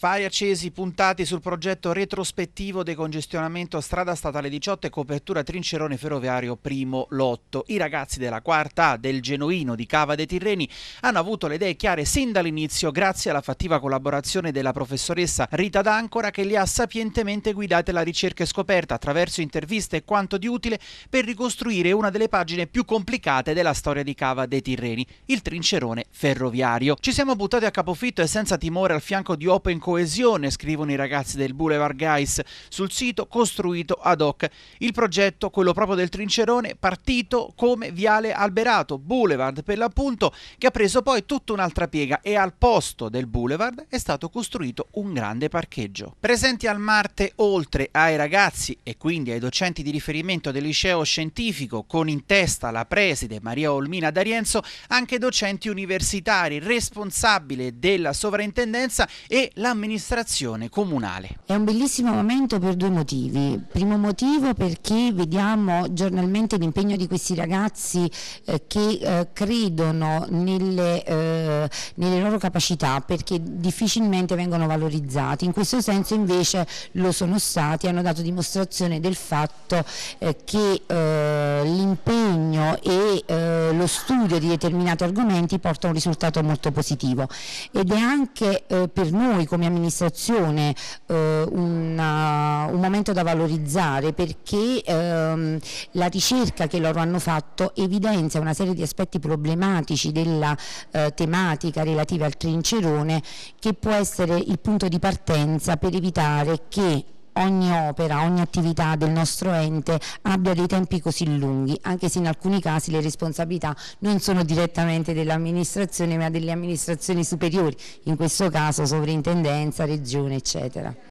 Fari accesi puntati sul progetto retrospettivo decongestionamento strada statale 18 e copertura trincerone ferroviario primo lotto. I ragazzi della quarta del Genuino di Cava dei Tirreni hanno avuto le idee chiare sin dall'inizio grazie alla fattiva collaborazione della professoressa Rita D'Ancora che li ha sapientemente guidate alla ricerca e scoperta attraverso interviste e quanto di utile per ricostruire una delle pagine più complicate della storia di Cava dei Tirreni, il trincerone ferroviario. Ci siamo buttati a capofitto e senza timore al fianco di Open coesione, scrivono i ragazzi del Boulevard Guys sul sito costruito ad hoc. Il progetto, quello proprio del Trincerone, partito come Viale Alberato, Boulevard per l'appunto, che ha preso poi tutta un'altra piega e al posto del Boulevard è stato costruito un grande parcheggio. Presenti al Marte, oltre ai ragazzi e quindi ai docenti di riferimento del liceo scientifico, con in testa la preside Maria Olmina D'Arienzo, anche docenti universitari, responsabile della sovrintendenza e la amministrazione comunale. È un bellissimo momento per due motivi. Primo motivo perché vediamo giornalmente l'impegno di questi ragazzi eh, che eh, credono nelle, eh, nelle, loro capacità perché difficilmente vengono valorizzati. In questo senso invece lo sono stati, hanno dato dimostrazione del fatto eh, che eh, l'impegno e eh, lo studio di determinati argomenti porta a un risultato molto positivo ed è anche eh, per noi come amministrazione eh, una, un, momento da valorizzare perché ehm, la ricerca che loro hanno fatto evidenzia una serie di aspetti problematici della eh, tematica relativa al trincerone che può essere il punto di partenza per evitare che ogni opera, ogni attività del nostro ente abbia dei tempi così lunghi, anche se in alcuni casi le responsabilità non sono direttamente dell'amministrazione ma delle amministrazioni superiori, in questo caso sovrintendenza, regione eccetera.